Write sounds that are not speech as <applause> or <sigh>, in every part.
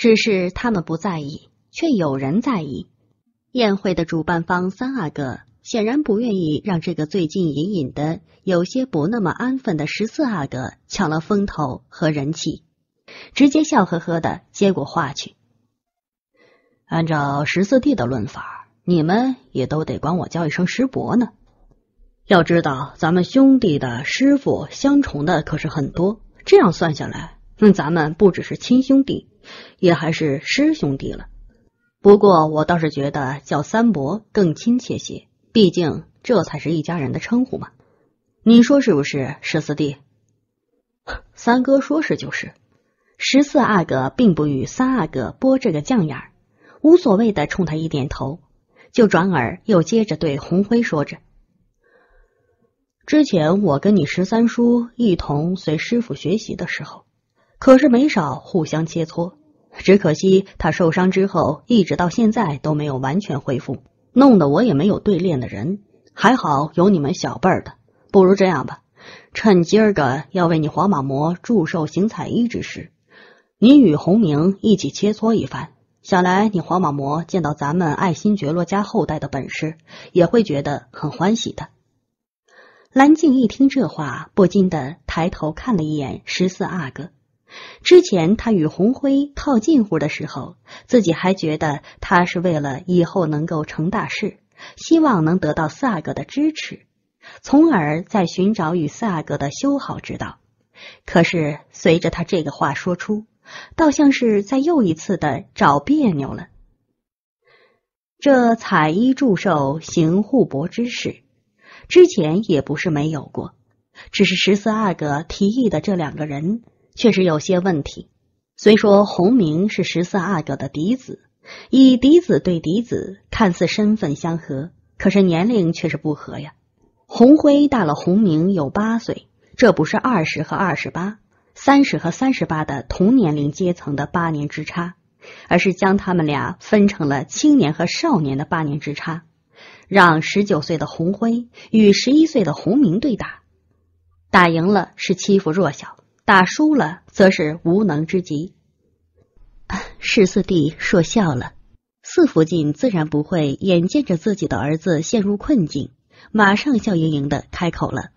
只是他们不在意，却有人在意。宴会的主办方三阿哥显然不愿意让这个最近隐隐的有些不那么安分的十四阿哥抢了风头和人气，直接笑呵呵的接过话去。按照十四弟的论法，你们也都得管我叫一声师伯呢。要知道，咱们兄弟的师傅相重的可是很多，这样算下来，那咱们不只是亲兄弟。也还是师兄弟了，不过我倒是觉得叫三伯更亲切些，毕竟这才是一家人的称呼嘛。你说是不是，十四弟？三哥说是就是。十四阿哥并不与三阿哥拨这个犟眼儿，无所谓的冲他一点头，就转而又接着对洪辉说着：“之前我跟你十三叔一同随师傅学习的时候。”可是没少互相切磋，只可惜他受伤之后一直到现在都没有完全恢复，弄得我也没有对练的人。还好有你们小辈儿的，不如这样吧，趁今儿个要为你黄马魔祝寿行彩衣之时，你与洪明一起切磋一番。想来你黄马魔见到咱们爱新觉罗家后代的本事，也会觉得很欢喜的。蓝静一听这话，不禁的抬头看了一眼十四阿哥。之前他与红辉套近乎的时候，自己还觉得他是为了以后能够成大事，希望能得到四阿哥的支持，从而在寻找与四阿哥的修好之道。可是随着他这个话说出，倒像是在又一次的找别扭了。这彩衣祝寿行互博之事，之前也不是没有过，只是十四阿哥提议的这两个人。确实有些问题。虽说洪明是十四阿哥的嫡子，以嫡子对嫡子，看似身份相合，可是年龄却是不合呀。洪辉大了洪明有八岁，这不是二十和二十八、三十和三十八的同年龄阶层的八年之差，而是将他们俩分成了青年和少年的八年之差，让十九岁的洪辉与十一岁的洪明对打，打赢了是欺负弱小。打输了，则是无能之极。十四弟说笑了，四福晋自然不会眼见着自己的儿子陷入困境，马上笑盈盈的开口了。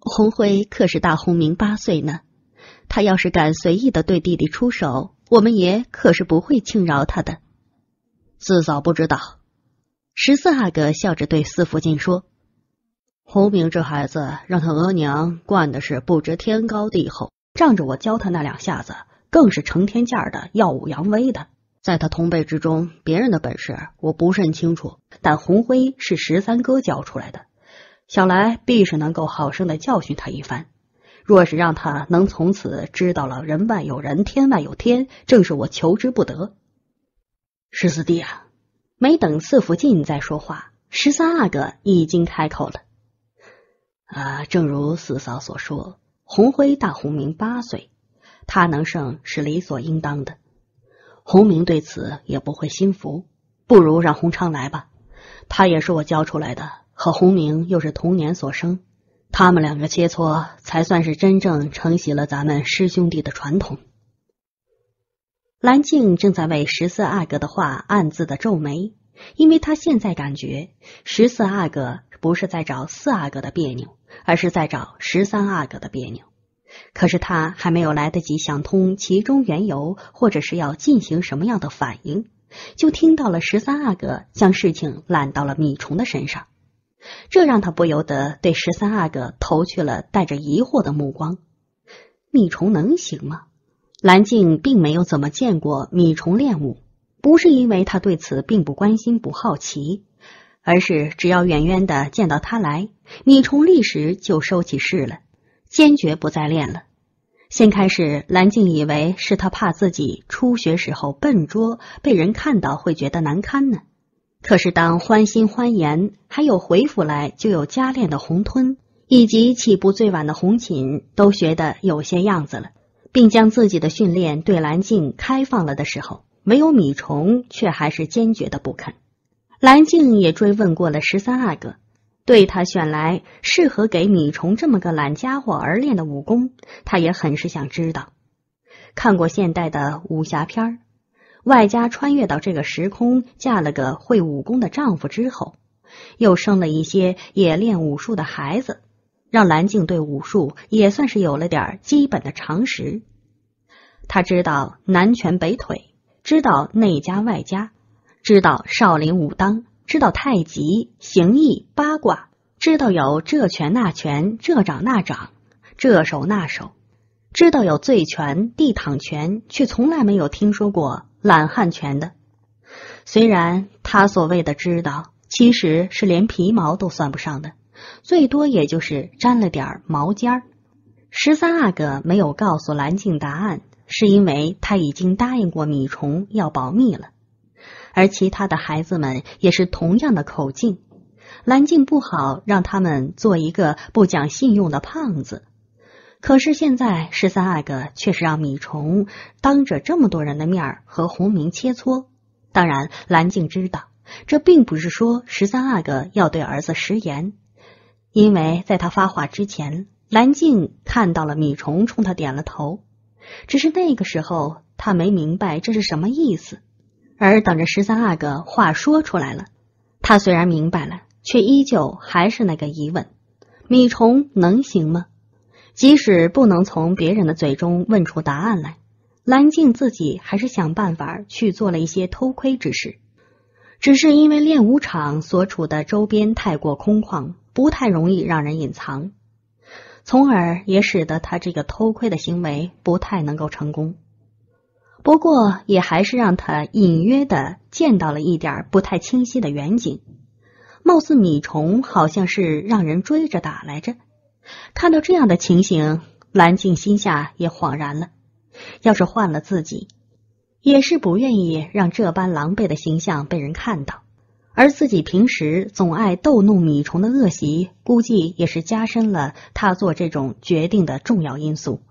红辉可是大红明八岁呢，他要是敢随意的对弟弟出手，我们爷可是不会轻饶他的。四嫂不知道，十四阿哥笑着对四福晋说：“红明这孩子，让他额娘惯的是不知天高地厚。”仗着我教他那两下子，更是成天价的耀武扬威的。在他同辈之中，别人的本事我不甚清楚，但红辉是十三哥教出来的，想来必是能够好生的教训他一番。若是让他能从此知道了人外有人，天外有天，正是我求之不得。十四弟啊，没等四福晋再说话，十三阿哥已经开口了。啊，正如四嫂所说。洪辉大洪明八岁，他能胜是理所应当的。洪明对此也不会心服，不如让洪昌来吧，他也是我教出来的，和洪明又是同年所生，他们两个切磋，才算是真正承袭了咱们师兄弟的传统。蓝静正在为十四阿哥的话暗自的皱眉。因为他现在感觉十四阿哥不是在找四阿哥的别扭，而是在找十三阿哥的别扭。可是他还没有来得及想通其中缘由，或者是要进行什么样的反应，就听到了十三阿哥将事情揽到了米虫的身上。这让他不由得对十三阿哥投去了带着疑惑的目光。米虫能行吗？蓝静并没有怎么见过米虫练武。不是因为他对此并不关心、不好奇，而是只要远远的见到他来，米虫立时就收起事了，坚决不再练了。先开始，蓝静以为是他怕自己初学时候笨拙，被人看到会觉得难堪呢。可是当欢欣欢颜，还有回府来就有加练的红吞，以及起步最晚的红琴，都学得有些样子了，并将自己的训练对蓝静开放了的时候。没有米虫，却还是坚决的不肯。蓝静也追问过了十三阿哥，对他选来适合给米虫这么个懒家伙而练的武功，他也很是想知道。看过现代的武侠片儿，外加穿越到这个时空，嫁了个会武功的丈夫之后，又生了一些也练武术的孩子，让蓝静对武术也算是有了点基本的常识。他知道南拳北腿。知道内家外家，知道少林武当，知道太极形意八卦，知道有这拳那拳这掌那掌这手那手，知道有醉拳地躺拳，却从来没有听说过懒汉拳的。虽然他所谓的知道，其实是连皮毛都算不上的，最多也就是沾了点毛尖儿。十三阿哥没有告诉蓝静答案。是因为他已经答应过米虫要保密了，而其他的孩子们也是同样的口径。蓝静不好让他们做一个不讲信用的胖子。可是现在十三阿哥却是让米虫当着这么多人的面和洪明切磋。当然，蓝静知道这并不是说十三阿哥要对儿子食言，因为在他发话之前，蓝静看到了米虫冲他点了头。只是那个时候，他没明白这是什么意思，而等着十三阿哥话说出来了，他虽然明白了，却依旧还是那个疑问：米虫能行吗？即使不能从别人的嘴中问出答案来，蓝静自己还是想办法去做了一些偷窥之事。只是因为练武场所处的周边太过空旷，不太容易让人隐藏。从而也使得他这个偷窥的行为不太能够成功，不过也还是让他隐约的见到了一点不太清晰的远景。貌似米虫好像是让人追着打来着。看到这样的情形，蓝静心下也恍然了。要是换了自己，也是不愿意让这般狼狈的形象被人看到。而自己平时总爱逗弄米虫的恶习，估计也是加深了他做这种决定的重要因素。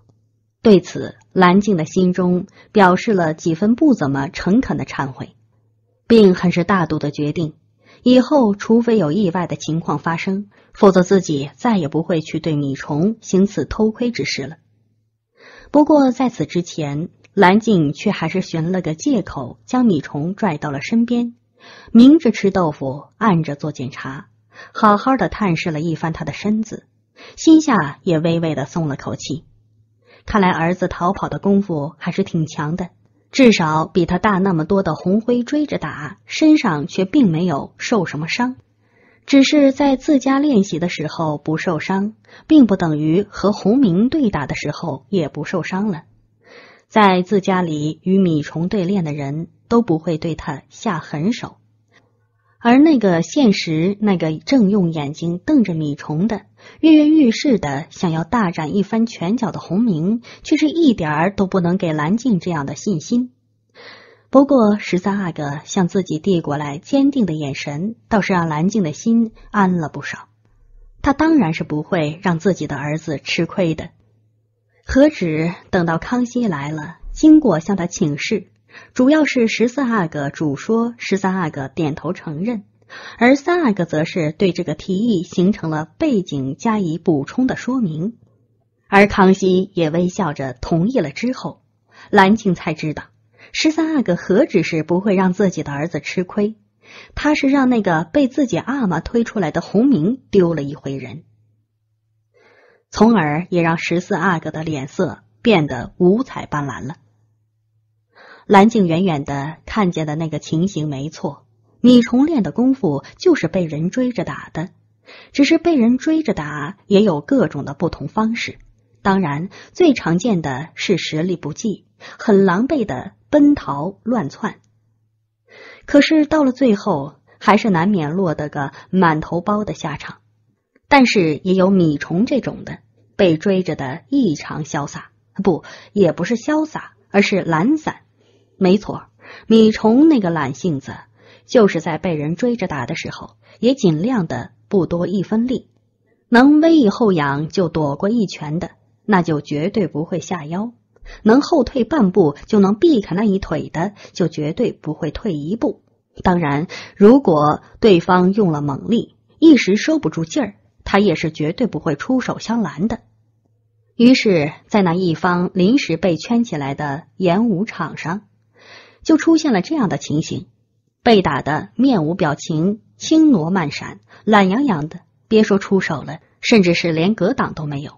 对此，蓝静的心中表示了几分不怎么诚恳的忏悔，并很是大度的决定，以后除非有意外的情况发生，否则自己再也不会去对米虫行此偷窥之事了。不过，在此之前，蓝静却还是寻了个借口，将米虫拽到了身边。明着吃豆腐，暗着做检查，好好的探视了一番他的身子，心下也微微的松了口气。看来儿子逃跑的功夫还是挺强的，至少比他大那么多的洪辉追着打，身上却并没有受什么伤。只是在自家练习的时候不受伤，并不等于和洪明对打的时候也不受伤了。在自家里与米虫对练的人。都不会对他下狠手，而那个现实，那个正用眼睛瞪着米虫的，跃跃欲试的想要大展一番拳脚的洪明，却是一点儿都不能给蓝静这样的信心。不过，十三阿哥向自己递过来坚定的眼神，倒是让蓝静的心安了不少。他当然是不会让自己的儿子吃亏的，何止等到康熙来了，经过向他请示。主要是十四阿哥主说，十三阿哥点头承认，而三阿哥则是对这个提议形成了背景加以补充的说明，而康熙也微笑着同意了。之后，兰静才知道，十三阿哥何止是不会让自己的儿子吃亏，他是让那个被自己阿玛推出来的洪明丢了一回人，从而也让十四阿哥的脸色变得五彩斑斓了。蓝静远远的看见的那个情形没错，米虫练的功夫就是被人追着打的，只是被人追着打也有各种的不同方式。当然，最常见的是实力不济，很狼狈的奔逃乱窜。可是到了最后，还是难免落得个满头包的下场。但是也有米虫这种的，被追着的异常潇洒，不，也不是潇洒，而是懒散。没错，米虫那个懒性子，就是在被人追着打的时候，也尽量的不多一分力。能微一后仰就躲过一拳的，那就绝对不会下腰；能后退半步就能避开那一腿的，就绝对不会退一步。当然，如果对方用了猛力，一时收不住劲儿，他也是绝对不会出手相拦的。于是，在那一方临时被圈起来的演武场上。就出现了这样的情形，被打的面无表情，轻挪慢闪，懒洋洋的，别说出手了，甚至是连格挡都没有；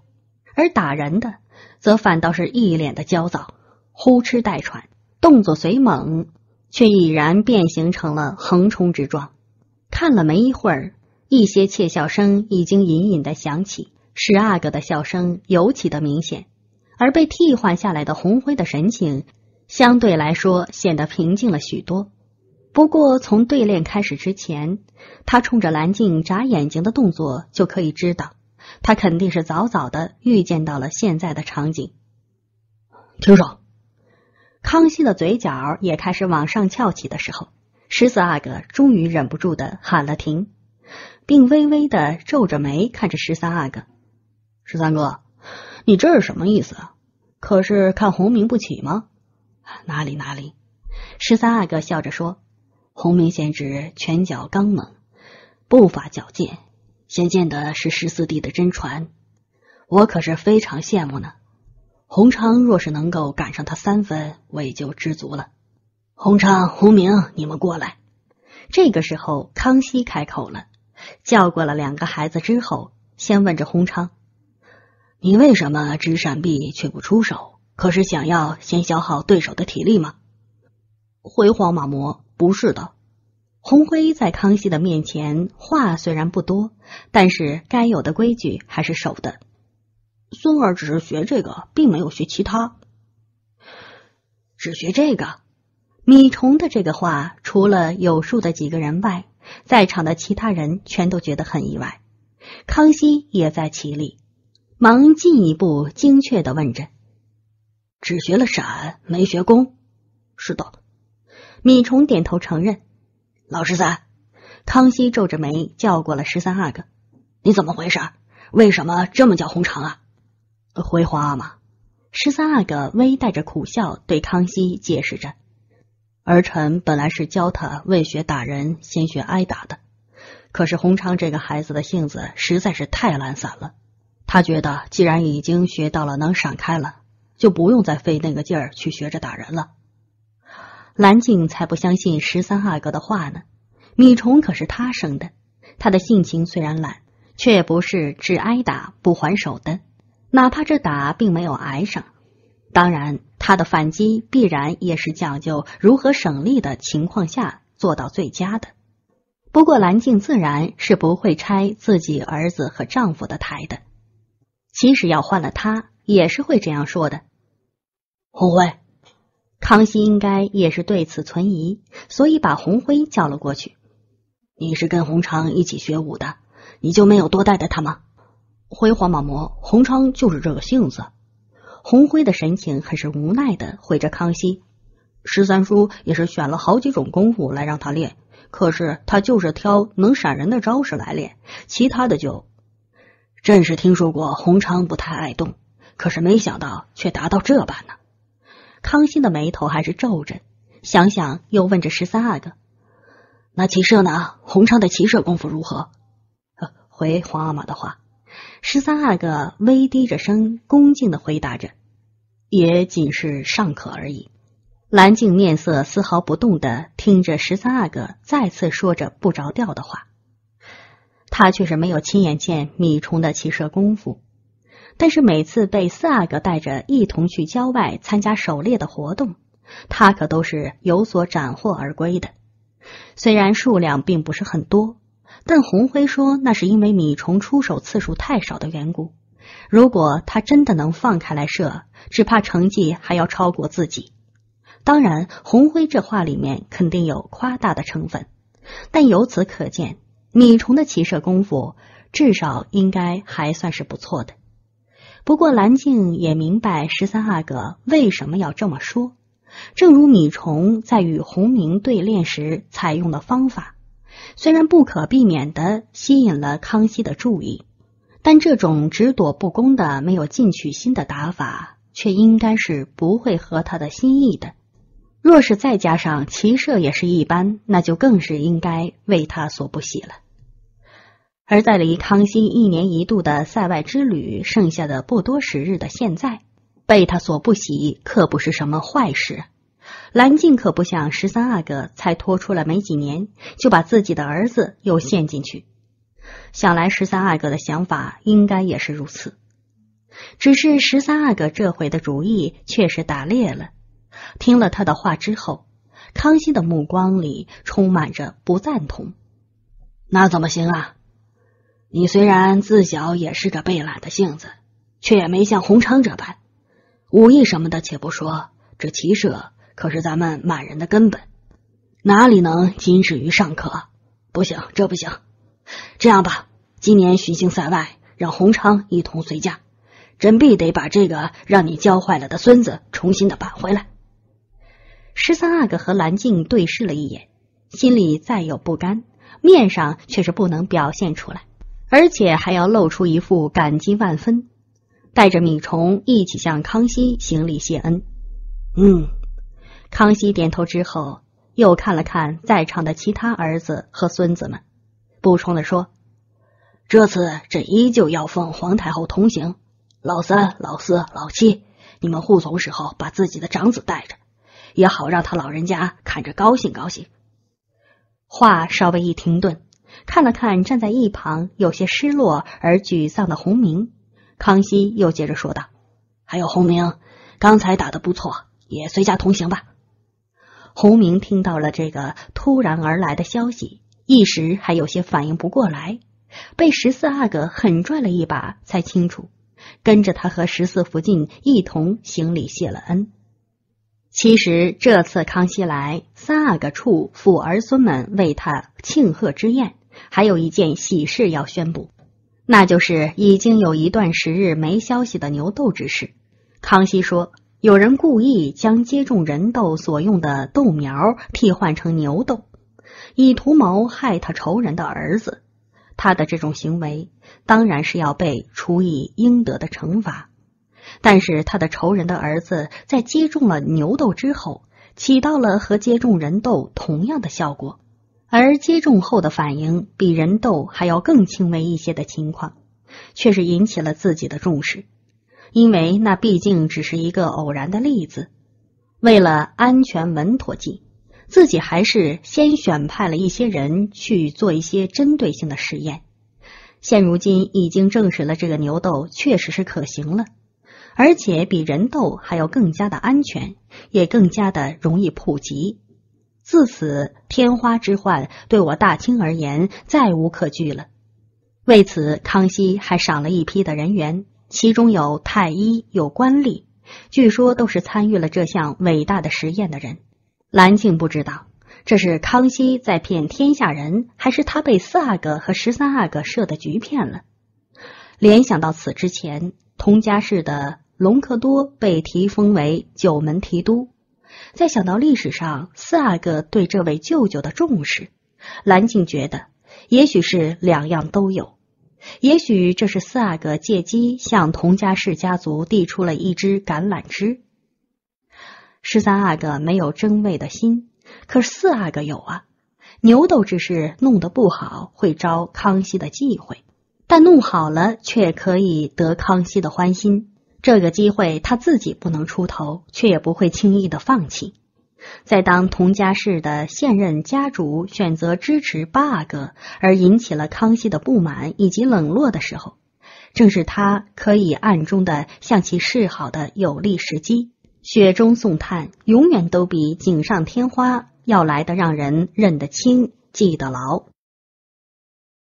而打人的则反倒是一脸的焦躁，呼哧带喘，动作虽猛，却已然变形成了横冲直撞。看了没一会儿，一些窃笑声已经隐隐的响起，十阿哥的笑声尤其的明显，而被替换下来的洪辉的神情。相对来说显得平静了许多。不过，从对练开始之前，他冲着蓝静眨眼睛的动作就可以知道，他肯定是早早的预见到了现在的场景。停手！康熙的嘴角也开始往上翘起的时候，十四阿哥终于忍不住的喊了停，并微微的皱着眉看着十三阿哥：“十三哥，你这是什么意思啊？可是看红明不起吗？”哪里哪里，十三阿哥笑着说：“洪明贤侄，拳脚刚猛，步伐矫健，先见的是十四弟的真传，我可是非常羡慕呢。洪昌若是能够赶上他三分，我也就知足了。”洪昌、洪明，你们过来。这个时候，康熙开口了，叫过了两个孩子之后，先问着洪昌：“你为什么只闪避却不出手？”可是想要先消耗对手的体力吗？辉煌马魔不是的。洪辉在康熙的面前话虽然不多，但是该有的规矩还是守的。孙儿只是学这个，并没有学其他，只学这个。米虫的这个话，除了有数的几个人外，在场的其他人全都觉得很意外。康熙也在其里，忙进一步精确的问着。只学了闪，没学功。是的，米虫点头承认。老十三，康熙皱着眉叫过了十三阿哥：“你怎么回事？为什么这么叫红昌啊？”回皇阿玛，十三阿哥微带着苦笑对康熙解释着：“儿臣本来是教他未学打人，先学挨打的。可是红昌这个孩子的性子实在是太懒散了，他觉得既然已经学到了能闪开了。”就不用再费那个劲儿去学着打人了。蓝静才不相信十三阿哥的话呢。米虫可是他生的，他的性情虽然懒，却不是只挨打不还手的。哪怕这打并没有挨上，当然他的反击必然也是讲究如何省力的情况下做到最佳的。不过蓝静自然是不会拆自己儿子和丈夫的台的。即使要换了他。也是会这样说的，红辉，康熙应该也是对此存疑，所以把红辉叫了过去。你是跟洪昌一起学武的，你就没有多带带他吗？回皇马魔，洪昌就是这个性子。红辉的神情很是无奈的回着康熙。十三叔也是选了好几种功夫来让他练，可是他就是挑能闪人的招式来练，其他的就。朕是听说过洪昌不太爱动。可是没想到，却达到这般呢。康熙的眉头还是皱着，想想又问着十三阿哥：“那骑射呢？洪昌的骑射功夫如何？” <laughs> 回皇阿玛的话，十三阿哥微低着声，恭敬的回答着：“也仅是尚可而已。”蓝静面色丝毫不动的听着十三阿哥再次说着不着调的话，他却是没有亲眼见米虫的骑射功夫。但是每次被四阿哥带着一同去郊外参加狩猎的活动，他可都是有所斩获而归的。虽然数量并不是很多，但洪辉说那是因为米虫出手次数太少的缘故。如果他真的能放开来射，只怕成绩还要超过自己。当然，洪辉这话里面肯定有夸大的成分，但由此可见，米虫的骑射功夫至少应该还算是不错的。不过，蓝静也明白十三阿哥为什么要这么说。正如米虫在与洪明对练时采用的方法，虽然不可避免的吸引了康熙的注意，但这种只躲不攻的、没有进取心的打法，却应该是不会合他的心意的。若是再加上骑射也是一般，那就更是应该为他所不喜了。而在离康熙一年一度的塞外之旅剩下的不多时日的现在，被他所不喜可不是什么坏事。蓝静可不想十三阿哥才拖出来没几年，就把自己的儿子又陷进去。想来十三阿哥的想法应该也是如此。只是十三阿哥这回的主意却是打猎了。听了他的话之后，康熙的目光里充满着不赞同。那怎么行啊？你虽然自小也是个被懒的性子，却也没像洪昌这般，武艺什么的且不说，这骑射可是咱们满人的根本，哪里能仅止于尚可？不行，这不行。这样吧，今年巡行塞外，让洪昌一同随驾，朕必得把这个让你教坏了的孙子重新的扳回来。十三阿哥和蓝静对视了一眼，心里再有不甘，面上却是不能表现出来。而且还要露出一副感激万分，带着米虫一起向康熙行礼谢恩。嗯，康熙点头之后，又看了看在场的其他儿子和孙子们，补充的说：“这次朕依旧要奉皇太后同行。老三、老四、老七，你们护从时候把自己的长子带着，也好让他老人家看着高兴高兴。”话稍微一停顿。看了看站在一旁有些失落而沮丧的洪明，康熙又接着说道：“还有洪明，刚才打得不错，也随驾同行吧。”洪明听到了这个突然而来的消息，一时还有些反应不过来，被十四阿哥狠拽了一把，才清楚，跟着他和十四福晋一同行礼谢了恩。其实这次康熙来三阿哥处，抚儿孙们为他庆贺之宴。还有一件喜事要宣布，那就是已经有一段时日没消息的牛痘之事。康熙说，有人故意将接种人豆所用的豆苗替换成牛豆，以图谋害他仇人的儿子。他的这种行为当然是要被处以应得的惩罚。但是他的仇人的儿子在接种了牛痘之后，起到了和接种人豆同样的效果。而接种后的反应比人痘还要更轻微一些的情况，却是引起了自己的重视，因为那毕竟只是一个偶然的例子。为了安全稳妥起，自己还是先选派了一些人去做一些针对性的实验。现如今已经证实了这个牛痘确实是可行了，而且比人痘还要更加的安全，也更加的容易普及。自此，天花之患对我大清而言再无可惧了。为此，康熙还赏了一批的人员，其中有太医，有官吏，据说都是参与了这项伟大的实验的人。兰静不知道这是康熙在骗天下人，还是他被四阿哥和十三阿哥设的局骗了。联想到此之前，佟家氏的隆科多被提封为九门提督。再想到历史上四阿哥对这位舅舅的重视，蓝静觉得也许是两样都有，也许这是四阿哥借机向佟家氏家族递出了一支橄榄枝。十三阿哥没有争位的心，可四阿哥有啊。牛斗之事弄得不好会招康熙的忌讳，但弄好了却可以得康熙的欢心。这个机会他自己不能出头，却也不会轻易的放弃。在当佟家氏的现任家主选择支持八阿哥，而引起了康熙的不满以及冷落的时候，正是他可以暗中的向其示好的有利时机。雪中送炭永远都比锦上添花要来的让人认得清、记得牢。